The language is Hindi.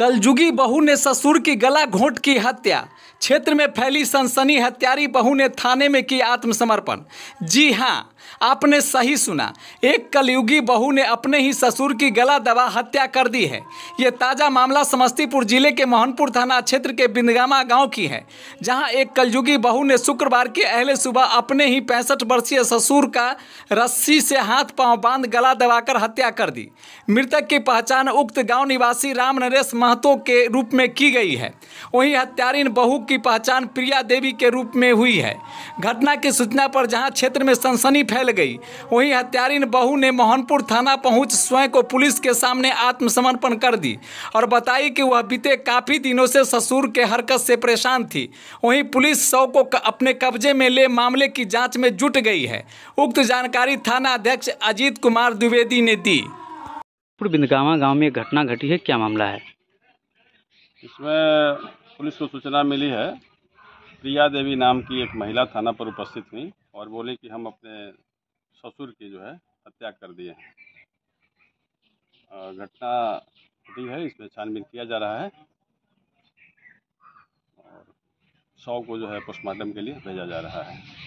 कलजुगी बहू ने ससुर की गला घोंट की हत्या क्षेत्र में फैली सनसनी हत्यारी बहू ने थाने में की आत्मसमर्पण जी हाँ आपने सही सुना एक कलयुगी बहू ने अपने ही ससुर की गला दबा हत्या कर दी है ये ताज़ा मामला समस्तीपुर जिले के मोहनपुर थाना क्षेत्र के बिंदगामा गांव की है जहां एक कलयुगी बहू ने शुक्रवार के अहले सुबह अपने ही पैंसठ वर्षीय ससुर का रस्सी से हाथ पांव बांध गला दबाकर हत्या कर दी मृतक की पहचान उक्त गाँव निवासी राम नरेश महतो के रूप में की गई है वहीं हत्यारीन बहू की पहचान प्रिया देवी के रूप में हुई है घटना की सूचना पर जहां क्षेत्र में सनसनी फैल गई वहीं हत्यारीन बहू ने मोहनपुर थाना पहुंच स्वयं को पुलिस के सामने आत्मसमर्पण कर दी और बताई कि वह बीते काफ़ी दिनों से ससुर के हरकत से परेशान थी वहीं पुलिस शव को अपने कब्जे में ले मामले की जाँच में जुट गई है उक्त जानकारी थाना अध्यक्ष अजीत कुमार द्विवेदी ने दी बिंदगावा गांव में घटना घटी है क्या मामला है इसमें पुलिस को सूचना मिली है प्रिया देवी नाम की एक महिला थाना पर उपस्थित हुई और बोली कि हम अपने ससुर की जो है हत्या कर दिए हैं घटना घटी है इसमें छानबीन किया जा रहा है और शव को जो है पोस्टमार्टम के लिए भेजा जा रहा है